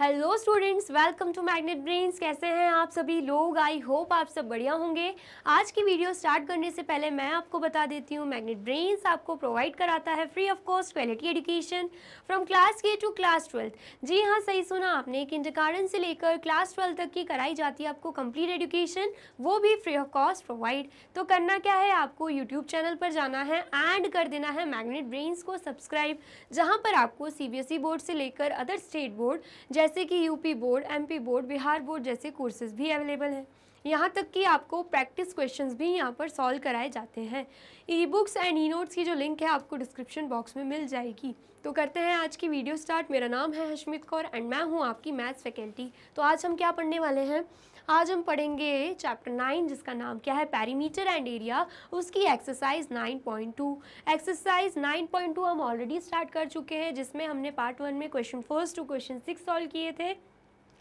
hello students welcome to magnet brains कैसे हैं आप सभी लोग आई होप आप सब बढ़िया होंगे आज की वीडियो स्टार्ट करने से पहले मैं आपको बता देती हूँ मैग्नेट ब्रेन्स आपको प्रोवाइड कराता है free of cost quality education from class के टू क्लास ट्वेल्थ जी हाँ सही सुना आपने किंड से लेकर क्लास ट्वेल्थ तक की कराई जाती है आपको कम्प्लीट एजुकेशन वो भी फ्री ऑफ कॉस्ट प्रोवाइड तो करना क्या है आपको यूट्यूब चैनल पर जाना है एंड कर देना है मैग्नेट ब्रेन्स को सब्सक्राइब जहाँ पर आपको सी बोर्ड e से लेकर अदर स्टेट बोर्ड जैसे जैसे कि UP board MP board Bihar board जैसे कोर्सेज भी अवेलेबल हैं यहाँ तक कि आपको प्रैक्टिस क्वेश्चंस भी यहाँ पर सॉल्व कराए जाते हैं e books and e notes की जो लिंक है आपको डिस्क्रिप्शन बॉक्स में मिल जाएगी तो करते हैं आज की वीडियो स्टार्ट मेरा नाम है हशमित कौर एंड मैं हूँ आपकी मैथ्स फैकल्टी तो आज हम क्या पढ़ने वाले हैं आज हम पढ़ेंगे चैप्टर नाइन जिसका नाम क्या है पैरीमीटर एंड एरिया उसकी exercise nine point two exercise nine point two हम ऑलरेडी स्टार्ट कर चुके हैं जिसमें हमने पार्ट वन में question first to question six solve किए थे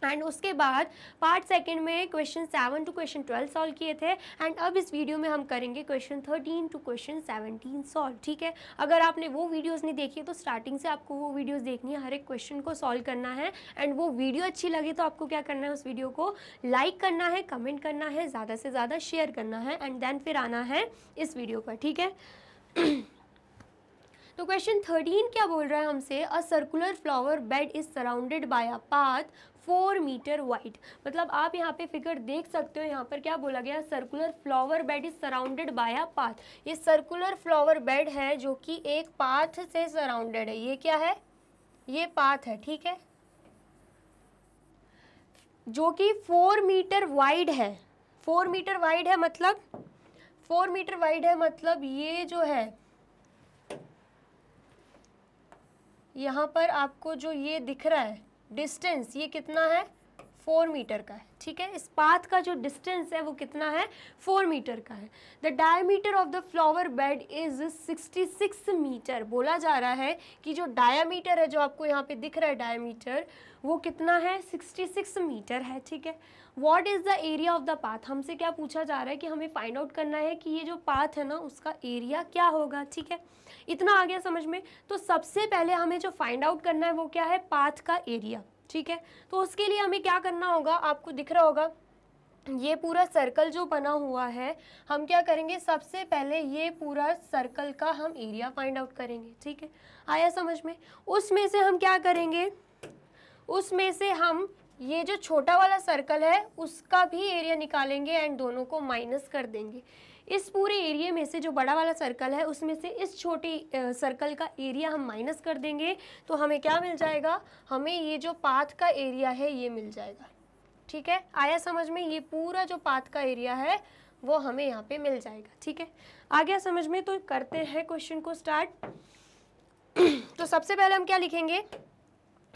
एंड उसके बाद पार्ट सेकंड में question seven to question twelve solve किए थे एंड अब इस वीडियो में हम करेंगे question thirteen to question seventeen solve ठीक है अगर आपने वो वीडियोस नहीं देखी तो स्टार्टिंग से आपको वो वीडियोस देखनी है हर एक क्वेश्चन को सॉल्व करना है एंड वो वीडियो अच्छी लगे तो आपको क्या करना है उस वीडियो को लाइक करना है कमेंट करना है ज़्यादा से ज़्यादा शेयर करना है एंड देन फिर आना है इस वीडियो पर ठीक है तो क्वेश्चन थर्टीन क्या बोल रहा है हमसे a circular flower bed is surrounded by a path four metre wide मतलब आप यहाँ पे फिगर देख सकते हो यहाँ पर क्या बोला गया circular flower bed is surrounded by a path ये सर्कुलर फ्लावर बेड है जो कि एक पाथ से सराउंडेड है ये क्या है ये पाथ है ठीक है जो कि फोर मीटर वाइड है फोर मीटर वाइड है मतलब फोर मीटर वाइड है मतलब ये जो है यहाँ पर आपको जो ये दिख रहा है डिस्टेंस ये कितना है फोर मीटर का है ठीक है इस पाथ का जो डिस्टेंस है वो कितना है फोर मीटर का है the diameter of the flower bed is 66 metre बोला जा रहा है कि जो डायमीटर है जो आपको यहाँ पे दिख रहा है डायमीटर वो कितना है 66 मीटर है ठीक है what is the area of the path हमसे क्या पूछा जा रहा है कि हमें फाइंड आउट करना है कि ये जो पाथ है ना उसका एरिया क्या होगा ठीक है इतना आ गया समझ में तो सबसे पहले हमें जो फाइंड आउट करना है वो क्या है पाथ का एरिया ठीक है तो उसके लिए हमें क्या करना होगा आपको दिख रहा होगा ये पूरा सर्कल जो बना हुआ है हम क्या करेंगे सबसे पहले ये पूरा सर्कल का हम एरिया फाइंड आउट करेंगे ठीक है आया समझ में उसमें से हम क्या करेंगे उसमें से हम ये जो छोटा वाला सर्कल है उसका भी एरिया निकालेंगे एंड दोनों को माइनस कर देंगे इस पूरे एरिया में से जो बड़ा वाला सर्कल है उसमें से इस छोटी सर्कल का एरिया हम माइनस कर देंगे तो हमें क्या मिल जाएगा हमें ये जो पाथ का एरिया है ये मिल जाएगा ठीक है आया समझ में ये पूरा जो पाथ का एरिया है वो हमें यहाँ पे मिल जाएगा ठीक है आ गया समझ में तो करते हैं क्वेश्चन को स्टार्ट तो सबसे पहले हम क्या लिखेंगे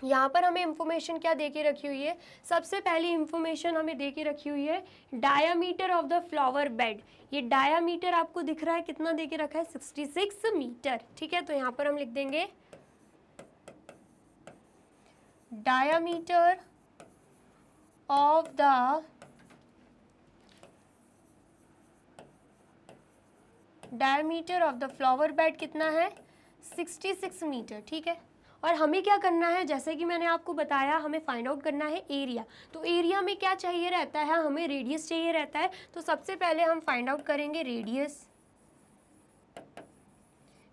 यहाँ पर हमें इंफॉर्मेशन क्या दे के रखी हुई है सबसे पहली इंफॉर्मेशन हमें दे के रखी हुई है diameter of the flower bed ये डायामीटर आपको दिख रहा है कितना दे के रखा है 66 मीटर ठीक है तो यहाँ पर हम लिख देंगे diameter of the diameter of the flower bed कितना है 66 मीटर ठीक है और हमें क्या करना है जैसे कि मैंने आपको बताया हमें फाइंड आउट करना है एरिया तो एरिया में क्या चाहिए रहता है हमें रेडियस चाहिए रहता है तो सबसे पहले हम फाइंड आउट करेंगे रेडियस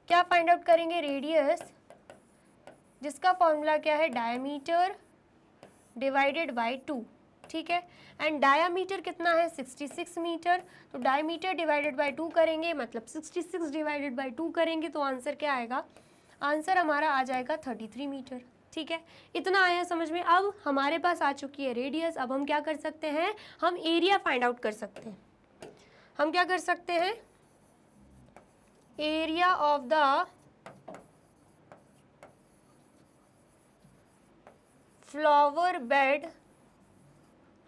क्या फाइंड आउट करेंगे रेडियस जिसका फॉर्मूला क्या है डायमीटर डिवाइडेड बाय टू ठीक है एंड डायामीटर कितना है 66 मीटर तो डायमीटर डिवाइडेड बाय टू करेंगे मतलब 66 डिवाइडेड बाय टू करेंगे तो आंसर क्या आएगा आंसर हमारा आ जाएगा थर्टी थ्री मीटर ठीक है इतना आया समझ में अब हमारे पास आ चुकी है रेडियस अब हम क्या कर सकते हैं हम एरिया फाइंड आउट कर सकते हैं हम क्या कर सकते हैं area of the flower bed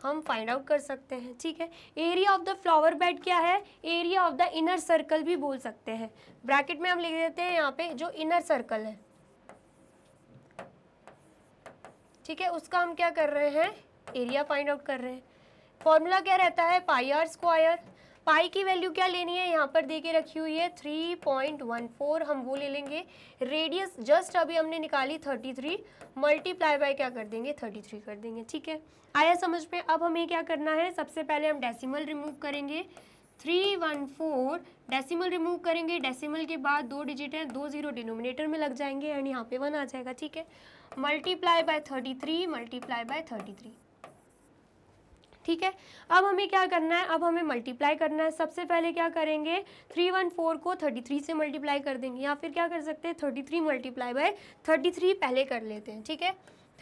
हम फाइंड आउट कर सकते हैं ठीक है area of the flower bed क्या है area of the inner circle भी बोल सकते हैं ब्रैकेट में हम लिख देते हैं यहाँ पे जो इनर सर्कल है ठीक है उसका हम क्या कर रहे हैं एरिया फाइंड आउट कर रहे हैं फॉर्मूला क्या रहता है पाई आर स्क्वायर पाई की वैल्यू क्या लेनी है यहाँ पर दे के रखी हुई है थ्री पॉइंट वन फोर हम वो ले लेंगे रेडियस जस्ट अभी हमने निकाली थर्टी थ्री मल्टीप्लाई बाय क्या कर देंगे थर्टी थ्री कर देंगे ठीक है आया समझ में अब हमें क्या करना है सबसे पहले हम डेसिमल रिमूव करेंगे three one four decimal remove करेंगे डेसीमल के बाद दो डिजिट हैं दो जीरो डिनोमिनेटर में लग जाएंगे एंड यहाँ पे वन आ जाएगा ठीक है multiply by thirty three multiply by thirty three ठीक है अब हमें क्या करना है अब हमें मल्टीप्लाई करना है सबसे पहले क्या करेंगे थ्री वन फोर को थर्टी थ्री से मल्टीप्लाई कर देंगे या फिर क्या कर सकते हैं thirty three multiply by thirty three पहले कर लेते हैं ठीक है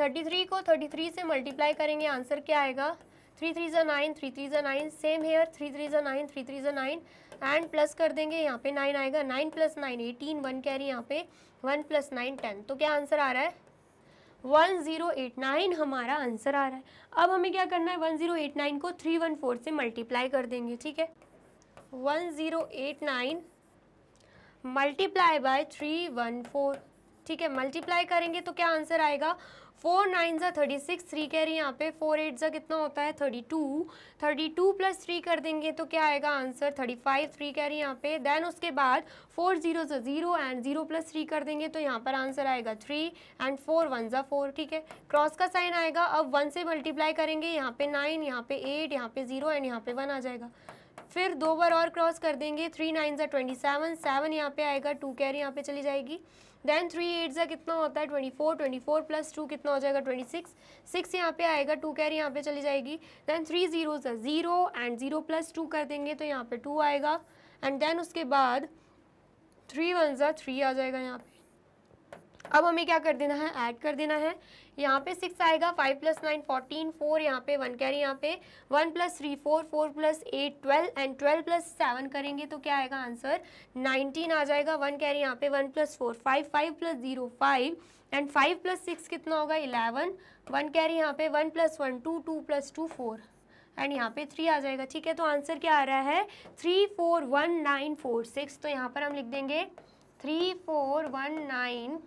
थर्टी थ्री को थर्टी थ्री से मल्टीप्लाई करेंगे आंसर क्या आएगा थ्री थ्री जो नाइन थ्री थ्री जो nine same here three three जो नाइन थ्री थ्री जो नाइन एंड प्लस कर देंगे यहाँ पे नाइन आएगा nine plus nine eighteen one कह है यहाँ पे वन प्लस नाइन टेन तो क्या आंसर आ रहा है 1089 हमारा आंसर आ रहा है अब हमें क्या करना है 1089 को 314 से मल्टीप्लाई कर देंगे ठीक है 1089 मल्टीप्लाई बाय 314 ठीक है मल्टीप्लाई करेंगे तो क्या आंसर आएगा फोर नाइन ज़ा थर्टी सिक्स थ्री कह रही है यहाँ पे फोर एट ज़ा कितना होता है thirty two thirty two plus three कर देंगे तो क्या आएगा आंसर थर्टी फाइव थ्री कह रही है यहाँ पे देन उसके बाद फोर जीरो ज़ा zero and zero plus three कर देंगे तो यहाँ पर आंसर आएगा थ्री एंड फोर वन ज़ा फोर ठीक है क्रॉस का साइन आएगा अब वन से मल्टीप्लाई करेंगे यहाँ पे नाइन यहाँ पे एट यहाँ पे ज़ीरो एंड यहाँ पे वन आ जाएगा फिर दो बार और क्रॉस कर देंगे थ्री नाइन ज़ा ट्वेंटी सेवन सेवन यहाँ पे आएगा टू कह रही यहाँ पे चली जाएगी देन थ्री एट ज़ा कितना होता है twenty four twenty four plus two कितना हो जाएगा ट्वेंटी सिक्स सिक्स यहाँ पे आएगा टू कैरी यहाँ पे चली जाएगी then three zero zero and zero plus two कर देंगे तो यहाँ पे टू आएगा एंड देन उसके बाद थ्री वन ज़ा थ्री आ जाएगा यहाँ पे अब हमें क्या कर देना है ऐड कर देना है यहाँ पे सिक्स आएगा five plus nine fourteen four यहाँ पे वन कैरी यहाँ पे one plus three four four plus eight twelve and twelve plus seven करेंगे तो क्या आएगा आंसर नाइनटीन आ जाएगा वन कैरी यहाँ पे one plus four five five plus zero five and five plus six कितना होगा इलेवन वन कैरी यहाँ पे one plus one two two plus two four and यहाँ पे थ्री आ जाएगा ठीक है तो आंसर क्या आ रहा है three four one nine four six तो यहाँ पर हम लिख देंगे three four one nine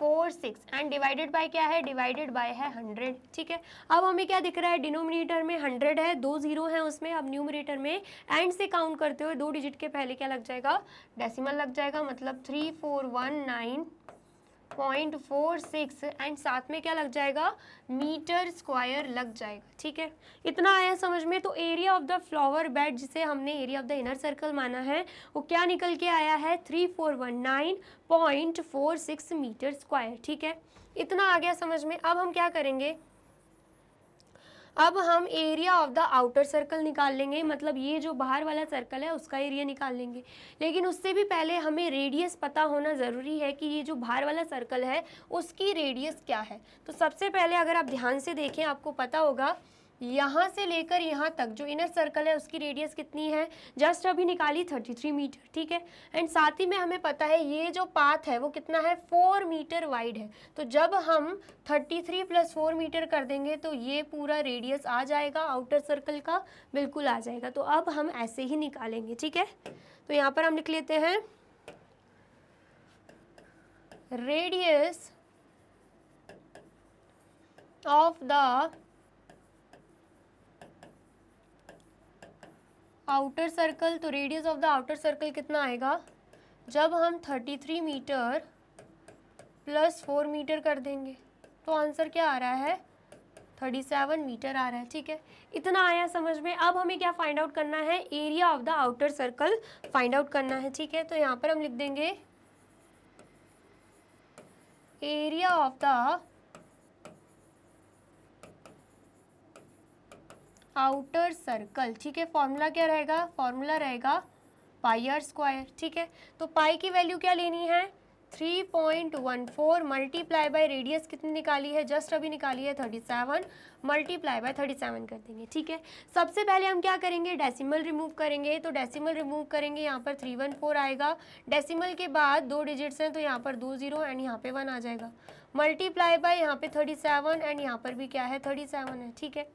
four six and divided by क्या है डिवाइडेड बाय है हंड्रेड ठीक है अब हमें क्या दिख रहा है डिनोमिनेटर में हंड्रेड है दो जीरो है उसमें अब न्यूमिनेटर में एंड से काउंट करते हुए दो डिजिट के पहले क्या लग जाएगा डेसिमल लग जाएगा मतलब three four one nine point four six and साथ में क्या लग जाएगा मीटर स्क्वायर लग जाएगा ठीक है इतना आया समझ में तो area of the flower bed जिसे हमने area of the inner circle माना है वो क्या निकल के आया है three four one nine point four six metre square ठीक है इतना आ गया समझ में अब हम क्या करेंगे अब हम area of the outer circle निकाल लेंगे मतलब ये जो बाहर वाला सर्कल है उसका एरिया निकाल लेंगे लेकिन उससे भी पहले हमें रेडियस पता होना ज़रूरी है कि ये जो बाहर वाला सर्कल है उसकी रेडियस क्या है तो सबसे पहले अगर आप ध्यान से देखें आपको पता होगा यहाँ से लेकर यहाँ तक जो इनर सर्कल है उसकी रेडियस कितनी है जस्ट अभी निकाली 33 मीटर ठीक है एंड साथ ही में हमें पता है ये जो पाथ है वो कितना है 4 मीटर वाइड है तो जब हम 33 थ्री प्लस फोर मीटर कर देंगे तो ये पूरा रेडियस आ जाएगा आउटर सर्कल का बिल्कुल आ जाएगा तो अब हम ऐसे ही निकालेंगे ठीक है तो यहाँ पर हम लिख लेते हैं radius of the outer circle तो radius of the outer circle कितना आएगा जब हम 33 मीटर प्लस फोर मीटर कर देंगे तो आंसर क्या आ रहा है 37 मीटर आ रहा है ठीक है इतना आया समझ में अब हमें क्या फाइंड आउट करना है area of the outer circle find out करना है ठीक है तो यहाँ पर हम लिख देंगे area of the outer circle ठीक है फॉर्मूला क्या रहेगा फॉर्मूला रहेगा पाई आर स्क्वायर ठीक है तो पाई की वैल्यू क्या लेनी है three point one four multiply by radius कितनी निकाली है जस्ट अभी निकाली है thirty seven multiply by thirty seven कर देंगे ठीक है सबसे पहले हम क्या करेंगे डेसिमल रिमूव करेंगे तो डेसिमल रिमूव करेंगे यहाँ पर थ्री वन फोर आएगा डेसिमल के बाद दो डिजिट्स हैं तो यहाँ पर दो जीरो एंड यहाँ पे वन आ जाएगा मल्टीप्लाई बाई यहाँ पे थर्टी सेवन एंड यहाँ पर भी क्या है थर्टी सेवन है ठीक है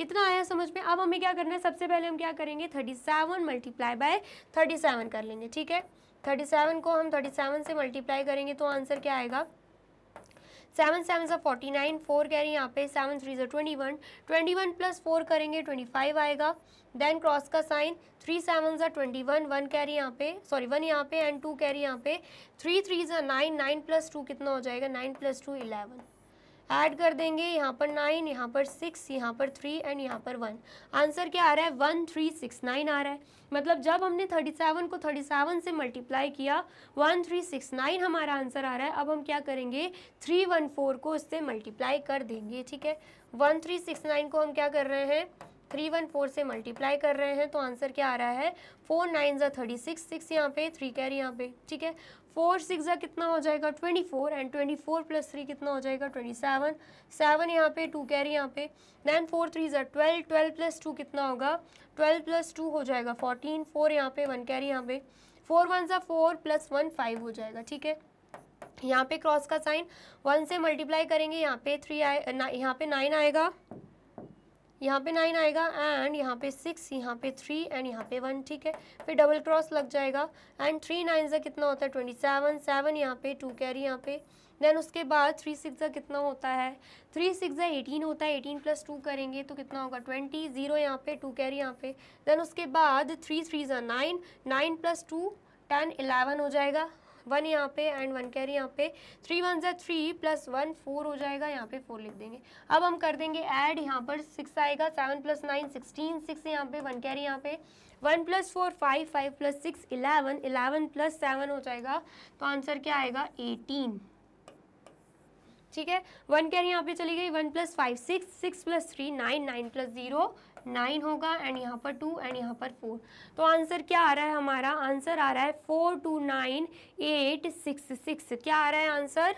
इतना आया समझ में अब हमें क्या करना है सबसे पहले हम क्या करेंगे thirty seven multiply by thirty seven कर लेंगे ठीक है थर्टी सेवन को हम थर्टी सेवन से मल्टीप्लाई करेंगे तो आंसर क्या आएगा सेवन सेवन सा फोर्टी नाइन फोर कह रही है यहाँ पे सेवन थ्री सा twenty one twenty one plus four करेंगे ट्वेंटी फाइव आएगा देन क्रॉस का साइन थ्री सेवन सा ट्वेंटी वन वन कह रही यहाँ पे सॉरी वन यहाँ पे एंड टू कह रही यहाँ पे थ्री थ्री सा नाइन नाइन प्लस टू कितना हो जाएगा nine plus two eleven add कर देंगे यहाँ पर नाइन यहाँ पर सिक्स यहाँ पर थ्री एंड यहाँ पर वन आंसर क्या आ रहा है वन थ्री सिक्स नाइन आ रहा है मतलब जब हमने थर्टी सेवन को थर्टी सेवन से मल्टीप्लाई किया वन थ्री सिक्स नाइन हमारा आंसर आ रहा है अब हम क्या करेंगे थ्री वन फोर को इससे मल्टीप्लाई कर देंगे ठीक है वन थ्री सिक्स नाइन को हम क्या कर रहे हैं थ्री वन फोर से मल्टीप्लाई कर रहे हैं तो आंसर क्या आ रहा है फोर नाइन ज़ा थर्टी सिक्स सिक्स यहाँ पे थ्री कैरी यहाँ पे ठीक है फोर सिक्स ज़ा कितना हो जाएगा twenty four and twenty four plus three कितना हो जाएगा ट्वेंटी सेवन सेवन यहाँ पे टू कैरी यहाँ पे देन फोर थ्री ज़ा ट्वेल्व ट्वेल्व प्लस टू कितना होगा ट्वेल्व प्लस टू हो जाएगा फोर्टीन फोर यहाँ पे वन कैरी यहाँ पे फोर वन ज़ा फोर प्लस वन फाइव हो जाएगा ठीक है यहाँ पे क्रॉस का साइन वन से मल्टीप्लाई करेंगे यहाँ पे थ्री आए यहाँ पे नाइन आएगा यहाँ पे नाइन आएगा एंड यहाँ पे सिक्स यहाँ पे थ्री एंड यहाँ पे वन ठीक है फिर डबल क्रॉस लग जाएगा एंड थ्री नाइन ज़ा कितना होता है ट्वेंटी सेवन सेवन यहाँ पे टू कैरी यहाँ पे देन उसके बाद थ्री सिक्स ज़ा कितना होता है थ्री सिक्स ज़ा एटीन होता है एटीन प्लस टू करेंगे तो कितना होगा ट्वेंटी जीरो यहाँ पे टू कैरी यहाँ पे देन उसके बाद थ्री थ्री ज़ा nine nine plus two ten eleven हो जाएगा वन यहाँ पे एंड वन कैरी यहाँ पे थ्री वन जै थ्री प्लस वन फोर हो जाएगा यहाँ पे फोर लिख देंगे अब हम कर देंगे ऐड यहाँ पर सिक्स आएगा seven plus nine sixteen six यहाँ पे वन कैरी यहाँ पे one plus four five five plus six eleven eleven plus seven हो जाएगा तो आंसर क्या आएगा एटीन ठीक है वन कैरी यहाँ पे चली गई one plus five six six plus three nine nine plus zero nine होगा एंड यहाँ पर टू एंड यहाँ पर फोर तो आंसर क्या आ रहा है हमारा आंसर आ रहा है four two nine eight six six क्या आ रहा है आंसर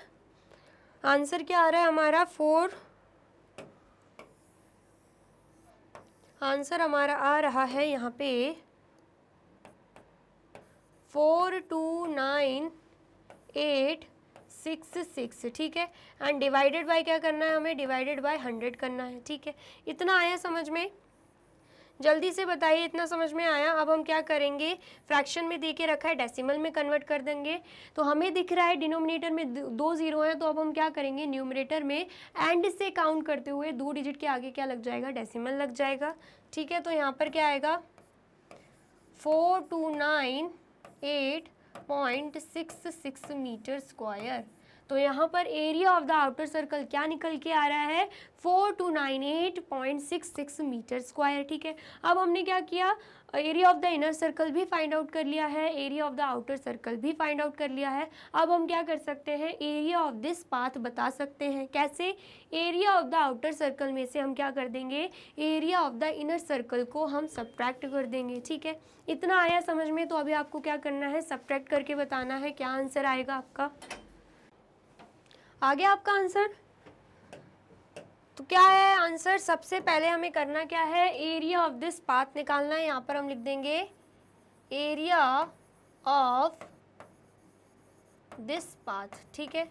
आंसर क्या आ रहा है हमारा फोर आंसर हमारा आ रहा है यहाँ पे four two nine eight six six ठीक है एंड डिवाइडेड बाय क्या करना है हमें डिवाइडेड बाय हंड्रेड करना है ठीक है इतना आया समझ में जल्दी से बताइए इतना समझ में आया अब हम क्या करेंगे फ्रैक्शन में दे के रखा है डेसिमल में कन्वर्ट कर देंगे तो हमें दिख रहा है डिनोमिनेटर में दो जीरो हैं तो अब हम क्या करेंगे न्यूमिनेटर में एंड से काउंट करते हुए दो डिजिट के आगे क्या लग जाएगा डेसिमल लग जाएगा ठीक है तो यहाँ पर क्या आएगा four two nine eight point six six metre square तो यहाँ पर area of the outer circle क्या निकल के आ रहा है four two nine eight point six six metre square ठीक है अब हमने क्या किया area of the inner circle भी फाइंड आउट कर लिया है area of the outer circle भी फाइंड आउट कर लिया है अब हम क्या कर सकते हैं एरिया ऑफ दिस पाथ बता सकते हैं कैसे area of the outer circle में से हम क्या कर देंगे area of the inner circle को हम सब्ट्रैक्ट कर देंगे ठीक है इतना आया समझ में तो अभी आपको क्या करना है सब्ट्रैक्ट करके बताना है क्या आंसर आएगा आपका आ गया आपका आंसर तो क्या है आंसर सबसे पहले हमें करना क्या है एरिया ऑफ दिस पाथ निकालना है यहाँ पर हम लिख देंगे एरिया ऑफ दिस पाथ ठीक है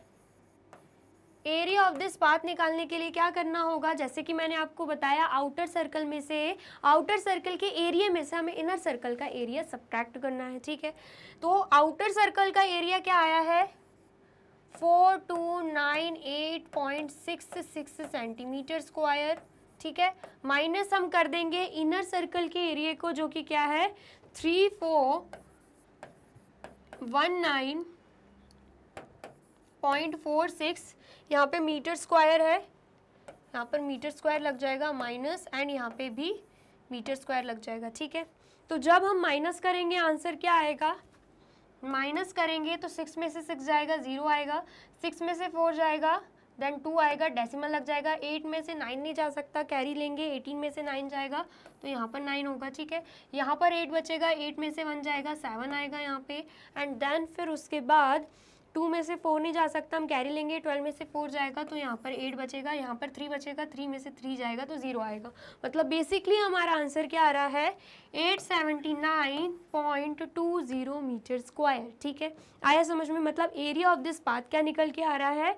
एरिया ऑफ दिस पाथ निकालने के लिए क्या करना होगा जैसे कि मैंने आपको बताया आउटर सर्कल में से आउटर सर्कल के एरिया में से हमें इनर सर्कल का एरिया सब्ट्रैक्ट करना है ठीक है तो आउटर सर्कल का एरिया क्या आया है four two nine eight point six six centimetre square ठीक है माइनस हम कर देंगे इनर सर्कल के एरिए को जो कि क्या है three four one nine point four six यहाँ पे मीटर स्क्वायर है यहाँ पर मीटर स्क्वायर लग जाएगा माइनस एंड यहाँ पे भी मीटर स्क्वायर लग जाएगा ठीक है तो जब हम माइनस करेंगे आंसर क्या आएगा माइनस करेंगे तो सिक्स में से सिक्स जाएगा ज़ीरो आएगा सिक्स में से फोर जाएगा देन टू आएगा डेसिमल लग जाएगा एट में से नाइन नहीं जा सकता कैरी लेंगे एटीन में से नाइन जाएगा तो यहाँ पर नाइन होगा ठीक है यहाँ पर एट बचेगा एट में से वन जाएगा सेवन आएगा यहाँ पे एंड देन फिर उसके बाद टू में से फोर नहीं जा सकता हम कैरी लेंगे ट्वेल्व में से फोर जाएगा तो यहाँ पर एट बचेगा यहाँ पर थ्री बचेगा थ्री में से थ्री जाएगा तो ज़ीरो आएगा मतलब बेसिकली हमारा आंसर क्या आ रहा है eight seventy nine point two zero metre square ठीक है आया समझ में मतलब एरिया ऑफ दिस पाथ क्या निकल के आ रहा है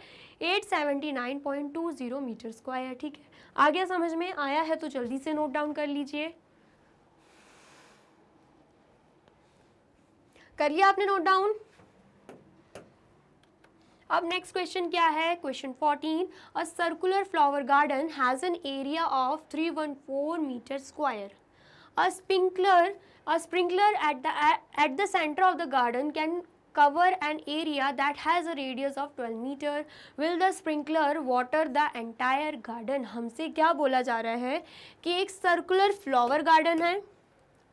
eight seventy nine point two zero metre square ठीक है आ गया समझ में आया है तो जल्दी से नोट डाउन कर लीजिए करिए आपने नोट डाउन अब नेक्स्ट क्वेश्चन क्या है question fourteen a circular flower garden has an area of three one four metre square a sprinkler a sprinkler at the at the centre of the garden can cover an area that has a radius of 12 metre will the sprinkler water the entire garden हमसे क्या बोला जा रहा है कि एक circular flower garden है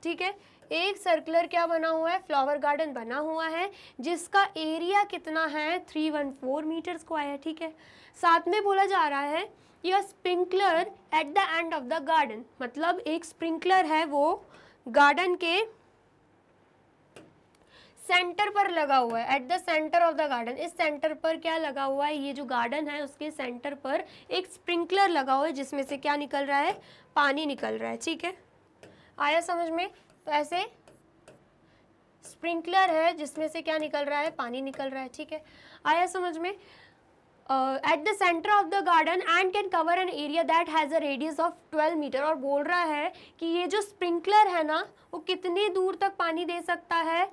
ठीक है एक सर्कुलर क्या बना हुआ है फ्लावर गार्डन बना हुआ है जिसका एरिया कितना है three one four metre square ठीक है साथ में बोला जा रहा है यह sprinkler at the end of the garden मतलब एक स्प्रिंकलर है वो गार्डन के सेंटर पर लगा हुआ है at the centre of the garden इस सेंटर पर क्या लगा हुआ है ये जो गार्डन है उसके सेंटर पर एक स्प्रिंकलर लगा हुआ है जिसमें से क्या निकल रहा है पानी निकल रहा है ठीक है आया समझ में तो ऐसे स्प्रिंकलर है जिसमें से क्या निकल रहा है पानी निकल रहा है ठीक है आया समझ में at the centre of the garden and can cover an area that has a radius of 12 metre और बोल रहा है कि ये जो स्प्रिंकलर है ना वो कितने दूर तक पानी दे सकता है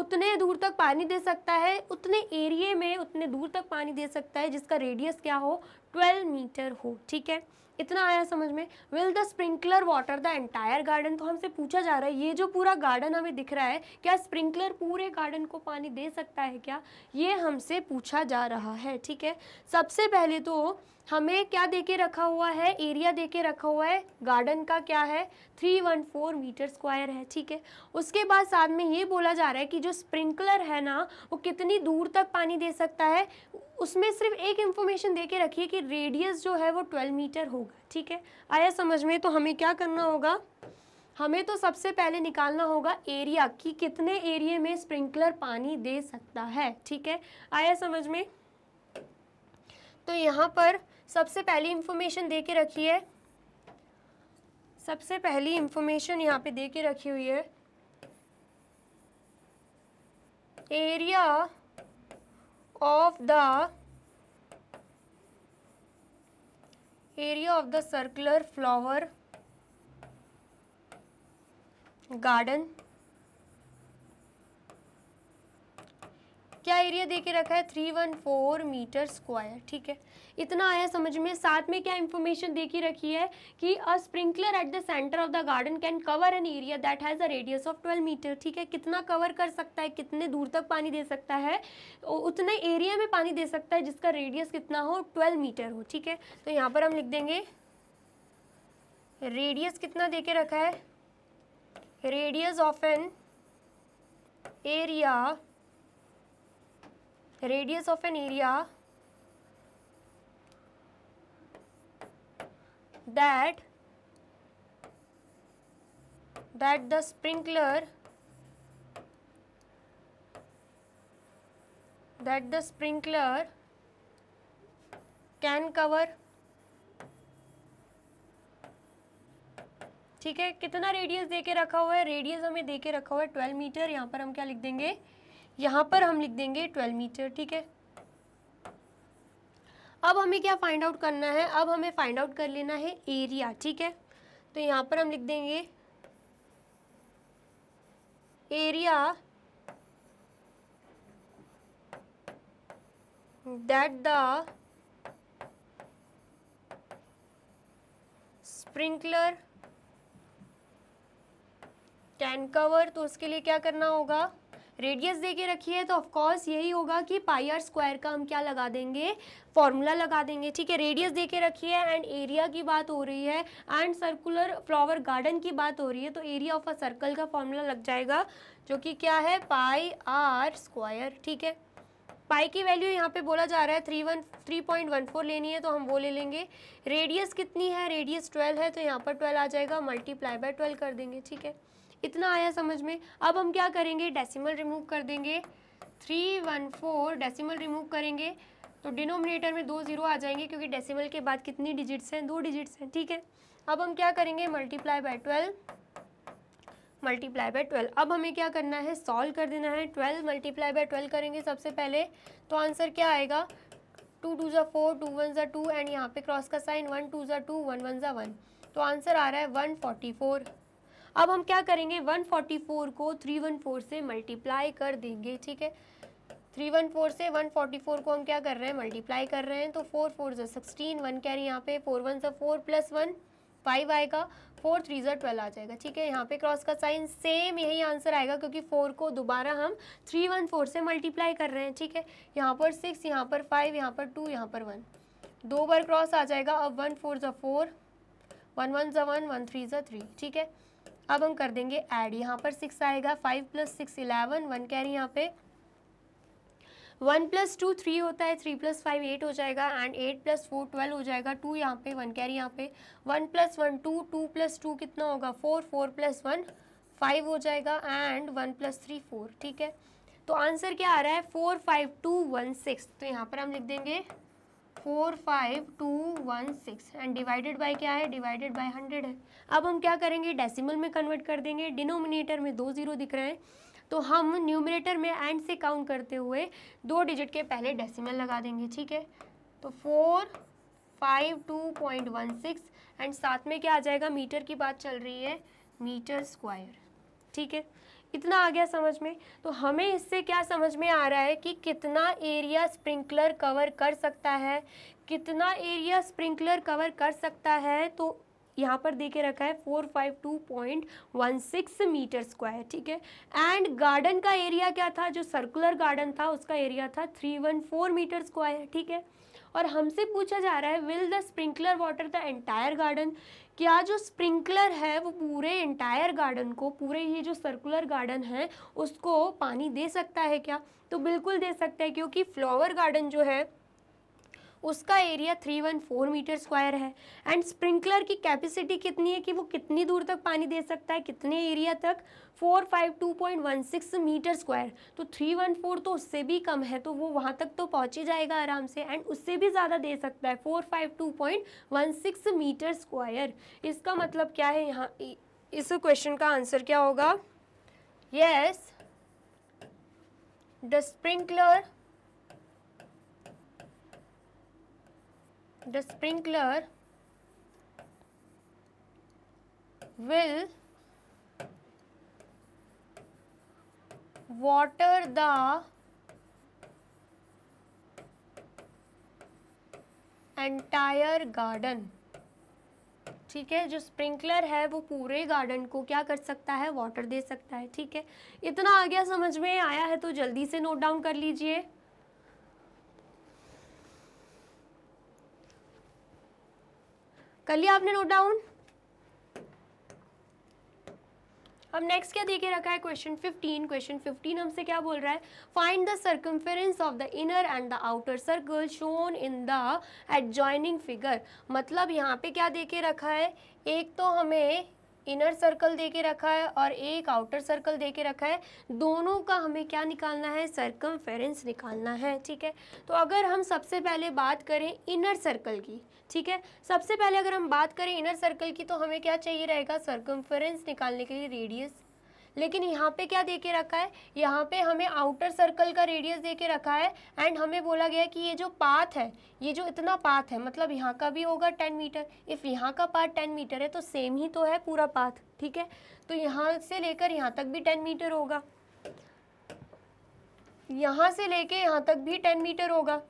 उतने दूर तक पानी दे सकता है उतने एरिए में उतने दूर तक पानी दे सकता है जिसका रेडियस क्या हो 12 मीटर हो ठीक है इतना आया समझ में will the sprinkler water the entire garden तो हमसे पूछा जा रहा है ये जो पूरा गार्डन हमें दिख रहा है क्या स्प्रिंकलर पूरे गार्डन को पानी दे सकता है क्या ये हमसे पूछा जा रहा है ठीक है सबसे पहले तो हमें क्या दे के रखा हुआ है एरिया दे के रखा हुआ है गार्डन का क्या है three one four metre square है ठीक है उसके बाद साथ में ये बोला जा रहा है कि जो स्प्रिंकलर है ना वो कितनी दूर तक पानी दे सकता है उसमें सिर्फ एक इन्फॉर्मेशन दे के रखिए कि रेडियस जो है वो ट्वेल्व मीटर होगा ठीक है आया समझ में तो हमें क्या करना होगा हमें तो सबसे पहले निकालना होगा एरिया कि कितने एरिए में स्प्रिंकलर पानी दे सकता है ठीक है आया समझ में तो यहाँ पर सबसे पहली इंफॉर्मेशन दे के रखी है सबसे पहली इंफॉर्मेशन यहाँ पे दे के रखी हुई है area of the area of the circular flower garden क्या एरिया दे के रखा है three one four metre square ठीक है इतना आया समझ में साथ में क्या इंफॉर्मेशन देखी रखी है कि a sprinkler at the centre of the garden can cover an area that has a radius of twelve metre ठीक है कितना कवर कर सकता है कितने दूर तक पानी दे सकता है उतने एरिया में पानी दे सकता है जिसका रेडियस कितना हो ट्वेल्व मीटर हो ठीक है तो यहाँ पर हम लिख देंगे रेडियस कितना दे के रखा है radius of an area radius of an area that that the sprinkler that the sprinkler can cover ठीक है कितना रेडियस दे के रखा हुआ है रेडियस हमें दे के रखा हुआ है ट्वेल्व मीटर यहाँ पर हम क्या लिख देंगे यहाँ पर हम लिख देंगे ट्वेल्व मीटर ठीक है अब हमें क्या फाइंड आउट करना है अब हमें फाइंड आउट कर लेना है एरिया ठीक है तो यहाँ पर हम लिख देंगे area that the sprinkler can cover तो उसके लिए क्या करना होगा रेडियस दे के रखी है तो ऑफकोर्स यही होगा कि पाई आर स्क्वायर का हम क्या लगा देंगे फॉर्मूला लगा देंगे ठीक है रेडियस दे के रखी है एंड एरिया की बात हो रही है एंड सर्कुलर फ्लावर गार्डन की बात हो रही है तो एरिया ऑफ अ सर्कल का फॉर्मूला लग जाएगा जो कि क्या है पाई आर स्क्वायर ठीक है पाई की वैल्यू यहाँ पे बोला जा रहा है three one three point one four लेनी है तो हम वो ले लेंगे रेडियस कितनी है रेडियस ट्वेल्व है तो यहाँ पर ट्वेल्व आ जाएगा मल्टीप्लाई बाय ट्वेल्व कर देंगे ठीक है इतना आया समझ में अब हम क्या करेंगे डेसिमल रिमूव कर देंगे three one four decimal remove करेंगे तो डिनोमिनेटर में दो ज़ीरो आ जाएंगे क्योंकि डेसिमल के बाद कितनी डिजिट्स हैं दो डिजिट्स हैं ठीक है अब हम क्या करेंगे multiply by twelve multiply by twelve अब हमें क्या करना है सॉल्व कर देना है ट्वेल्व मल्टीप्लाई बाय ट्वेल्व करेंगे सबसे पहले तो आंसर क्या आएगा टू टू ज़ा फोर टू वन ज़ा टू एंड यहाँ पे क्रॉस का साइन वन टू ज़ा टू वन वन ज़ा वन तो आंसर आ रहा है वन फोर्टी फोर अब हम क्या करेंगे 144 को 314 से मल्टीप्लाई कर देंगे ठीक है 314 से 144 को हम क्या कर रहे हैं मल्टीप्लाई कर रहे हैं तो फोर फोर जो सिक्सटीन वन क्या यहाँ पे फोर वन जो फोर प्लस वन फाइव आएगा फोर थ्री जो ट्वेल्व आ जाएगा ठीक है यहाँ पे क्रॉस का साइन सेम यही आंसर आएगा क्योंकि फोर को दोबारा हम थ्री वन फोर से मल्टीप्लाई कर रहे हैं ठीक है यहाँ पर सिक्स यहाँ पर फाइव यहाँ पर टू यहाँ पर वन दो बार क्रॉस आ जाएगा अब वन फोर ज़ा फोर वन वन ज़ा वन वन थ्री ज़ा थ्री ठीक है अब हम कर देंगे ऐड यहाँ पर सिक्स आएगा five plus six eleven one कह रही यहाँ पे वन प्लस टू थ्री होता है थ्री प्लस फाइव एट हो जाएगा and eight plus four twelve हो जाएगा टू यहाँ पे वन कैरी यहाँ पे one plus one two two plus two कितना होगा four four plus one five हो जाएगा and one plus three four ठीक है तो आंसर क्या आ रहा है four five two one six तो यहाँ पर हम लिख देंगे four five two one six and divided by क्या है डिवाइडेड बाय हंड्रेड है अब हम क्या करेंगे डेसिमल में कन्वर्ट कर देंगे डिनोमिनेटर में दो ज़ीरो दिख रहे हैं तो हम न्यूमिनेटर में एंड से काउंट करते हुए दो डिजिट के पहले डेसिमल लगा देंगे ठीक है तो four five two point one six and साथ में क्या आ जाएगा मीटर की बात चल रही है मीटर स्क्वायर ठीक है इतना आ गया समझ में तो हमें इससे क्या समझ में आ रहा है कि कितना एरिया स्प्रिंकलर कवर कर सकता है कितना एरिया स्प्रिंकलर कवर कर सकता है तो यहाँ पर देखे रखा है four five two point one six metre square ठीक है एंड गार्डन का एरिया क्या था जो सर्कुलर गार्डन था उसका एरिया था three one four metre square ठीक है और हमसे पूछा जा रहा है will the sprinkler water the entire garden क्या जो स्प्रिंकलर है वो पूरे इंटायर गार्डन को पूरे ये जो सर्कुलर गार्डन है उसको पानी दे सकता है क्या तो बिल्कुल दे सकता है क्योंकि फ्लावर गार्डन जो है उसका area three one four metre square है एंड स्प्रिंकलर की कैपेसिटी कितनी है कि वो कितनी दूर तक पानी दे सकता है कितने एरिया तक four five two point one six metre square तो थ्री वन फोर तो उससे भी कम है तो वो वहाँ तक तो पहुँच ही जाएगा आराम से एंड उससे भी ज़्यादा दे सकता है four five two point one six metre square इसका मतलब क्या है यहाँ इस क्वेश्चन का आंसर क्या होगा yes the sprinkler the sprinkler will water the entire garden ठीक है जो स्प्रिंकलर है वो पूरे गार्डन को क्या कर सकता है वाटर दे सकता है ठीक है इतना आ गया समझ में आया है तो जल्दी से नोट डाउन कर लीजिए कर लिया आपने नोट डाउन अब नेक्स्ट क्या देखे रखा है क्वेश्चन 15 क्वेश्चन 15 हमसे क्या बोल रहा है find the circumference of the inner and the outer circle shown in the adjoining figure मतलब यहाँ पे क्या देखे रखा है एक तो हमें इनर सर्कल दे के रखा है और एक आउटर सर्कल दे के रखा है दोनों का हमें क्या निकालना है सर्कम निकालना है ठीक है तो अगर हम सबसे पहले बात करें इनर सर्कल की ठीक है सबसे पहले अगर हम बात करें इनर सर्कल की तो हमें क्या चाहिए रहेगा सर्कम्फ्रेंस निकालने के लिए रेडियस लेकिन यहाँ पे क्या दे के रखा है यहाँ पे हमें आउटर सर्कल का रेडियस दे के रखा है एंड हमें बोला गया है कि ये जो पाथ है ये जो इतना पाथ है मतलब यहाँ का भी होगा टेन मीटर इफ़ यहाँ का पाथ टेन मीटर है तो सेम ही तो है पूरा पाथ ठीक है तो यहाँ से लेकर यहाँ तक भी टेन मीटर होगा यहाँ से लेके यहाँ तक भी टेन मीटर होगा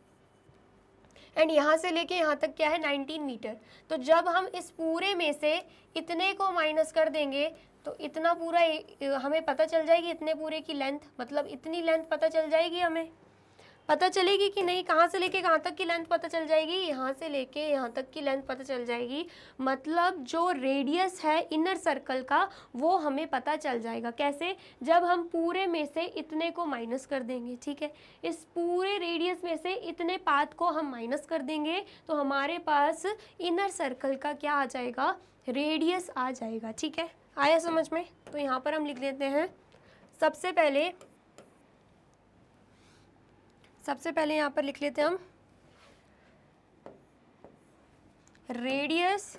एंड यहाँ से लेके यहाँ तक क्या है 19 मीटर तो जब हम इस पूरे में से इतने को माइनस कर देंगे तो इतना पूरा हमें पता चल जाएगी इतने पूरे की लेंथ मतलब इतनी लेंथ पता चल जाएगी हमें पता चलेगी कि नहीं कहाँ से लेके कहाँ तक की लेंथ पता चल जाएगी यहाँ से लेके यहाँ तक की लेंथ पता चल जाएगी मतलब जो रेडियस है इनर सर्कल का वो हमें पता चल जाएगा कैसे जब हम पूरे में से इतने को माइनस कर देंगे ठीक है इस पूरे रेडियस में से इतने पाथ को हम माइनस कर देंगे तो हमारे पास इनर सर्कल का क्या आ जाएगा रेडियस आ जाएगा ठीक है आया समझ में तो यहाँ पर हम लिख लेते हैं सबसे पहले सबसे पहले यहाँ पर लिख लेते हैं हम radius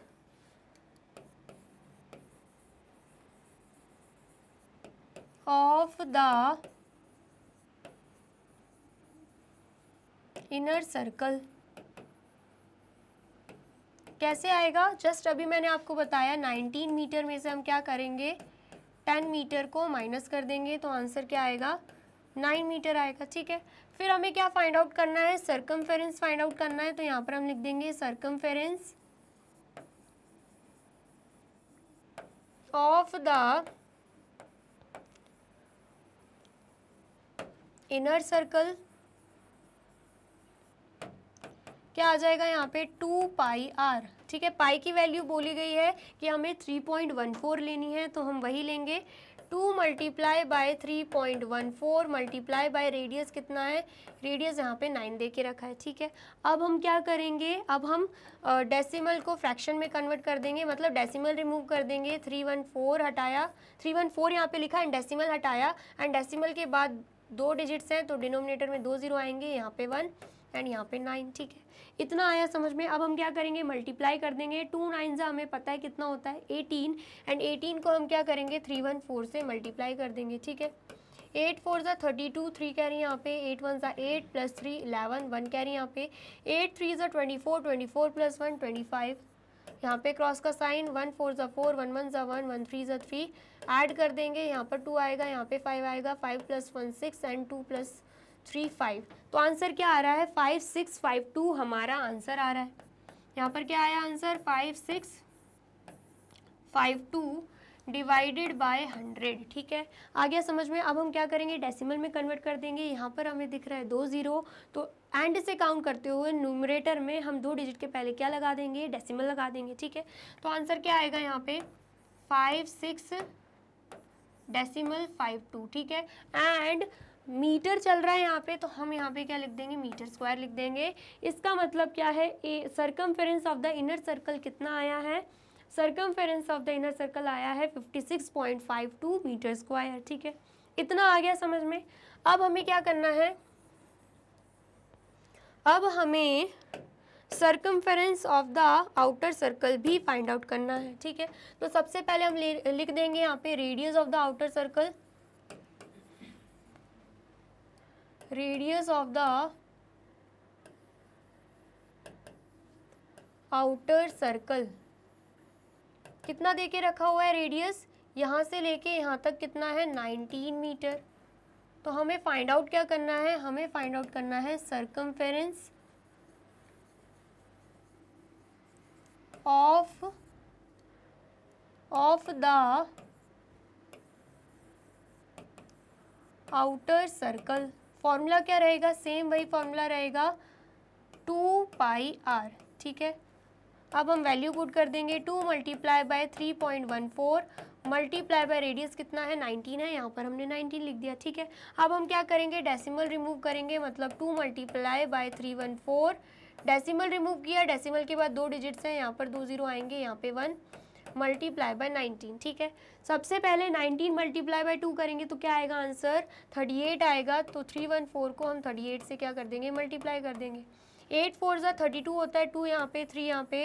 of the inner circle कैसे आएगा जस्ट अभी मैंने आपको बताया 19 मीटर में से हम क्या करेंगे 10 मीटर को माइनस कर देंगे तो आंसर क्या आएगा 9 मीटर आएगा ठीक है फिर हमें क्या फाइंड आउट करना है सरकम फाइंड आउट करना है तो यहाँ पर हम लिख देंगे circum of the inner circle क्या आ जाएगा यहाँ पे टू पाई आर ठीक है पाई की वैल्यू बोली गई है कि हमें थ्री पॉइंट वन फोर लेनी है तो हम वही लेंगे two multiply by three point one four multiply by radius कितना है रेडियस यहाँ पे नाइन दे के रखा है ठीक है अब हम क्या करेंगे अब हम डेसिमल को फ्रैक्शन में कन्वर्ट कर देंगे मतलब डेसिमल रिमूव कर देंगे थ्री वन फोर हटाया थ्री वन फोर यहाँ पे लिखा एंड डेसीमल हटाया एंड डेसीमल के बाद दो डिजिट्स हैं तो डिनोमिनेटर में दो जीरो आएंगे यहाँ पे वन एंड यहाँ पे नाइन ठीक है इतना आया समझ में अब हम क्या करेंगे मल्टीप्लाई कर देंगे टू नाइन सा हमें पता है कितना होता है एटीन एंड एटीन को हम क्या करेंगे थ्री वन फोर से मल्टीप्लाई कर देंगे ठीक है एट फोर ज़ा थर्टी टू थ्री कह रही है यहाँ पे एट वन ज़ा eight plus three eleven one कह रही है यहाँ पे एट थ्री ज़ा twenty four twenty four plus one twenty five यहाँ पे क्रॉस का साइन वन फोर ज़ा फोर वन वन ज़ा वन वन थ्री ज़ा थ्री ऐड कर देंगे यहाँ पर टू आएगा यहाँ पे फाइव आएगा five plus one six and two plus three five तो आंसर क्या आ रहा है फाइव सिक्स फाइव टू हमारा आंसर आ रहा है यहाँ पर क्या आया answer five six five two divided by hundred ठीक है आ गया समझ में अब हम क्या करेंगे डेसिमल में कन्वर्ट कर देंगे यहाँ पर हमें दिख रहा है दो ज़ीरो तो एंड से काउंट करते हुए न्यूमरेटर में हम दो डिजिट के पहले क्या लगा देंगे डेसिमल लगा देंगे ठीक है तो आंसर क्या आएगा यहाँ पे five six decimal five two ठीक है एंड मीटर चल रहा है यहाँ पे तो हम यहाँ पे क्या लिख देंगे मीटर स्क्वायर लिख देंगे इसका मतलब क्या है a circum of the inner circle कितना आया है circumference of the inner circle आया है 56.52 मीटर स्क्वायर ठीक है इतना आ गया समझ में अब हमें क्या करना है अब हमें circumference of the outer circle भी फाइंड आउट करना है ठीक है तो सबसे पहले हम लिख देंगे यहाँ पे radius of the outer circle radius of the outer circle कितना दे के रखा हुआ है रेडियस यहाँ से लेके यहाँ तक कितना है 19 मीटर तो हमें फाइंड आउट क्या करना है हमें फाइंड आउट करना है circum of of the outer circle formula क्या रहेगा सेम वही फॉर्मूला रहेगा टू पाई आर ठीक है अब हम वैल्यू पुट कर देंगे two multiply by three point one four multiply by radius कितना है नाइनटीन है यहाँ पर हमने नाइनटीन लिख दिया ठीक है अब हम क्या करेंगे डेसिमल रिमूव करेंगे मतलब two multiply by three one four decimal remove किया डेसीमल के बाद दो डिजिट्स हैं यहाँ पर दो जीरो आएंगे यहाँ पे वन मल्टीप्लाई बाय नाइनटीन ठीक है सबसे पहले नाइनटीन मल्टीप्लाई बाय टू करेंगे तो क्या आएगा आंसर थर्टी एट आएगा तो थ्री वन फोर को हम थर्टी एट से क्या कर देंगे मल्टीप्लाई कर देंगे एट फोर ज़ा थर्टी टू होता है टू यहाँ पे थ्री यहाँ पे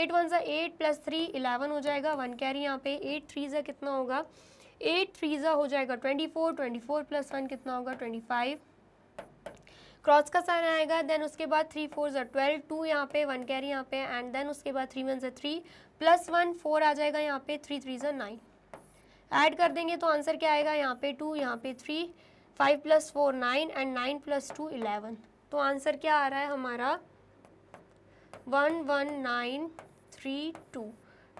एट वन ज़ा एट प्लस थ्री इलेवन हो जाएगा वन कैरी यहाँ पे एट थ्री ज़ा कितना होगा एट थ्री ज़ा हो जाएगा twenty four twenty four plus one कितना होगा ट्वेंटी फाइव क्रॉस का साइन आएगा देन उसके बाद थ्री फोर जो ट्वेल्व टू यहाँ पे वन कैरी यहाँ पे एंड देन उसके बाद थ्री वन जो थ्री प्लस वन फोर आ जाएगा यहाँ पे थ्री थ्री जो नाइन ऐड कर देंगे तो आंसर क्या आएगा यहाँ पे टू यहाँ पे three five plus four nine and nine plus two eleven तो आंसर क्या आ रहा है हमारा one one nine three two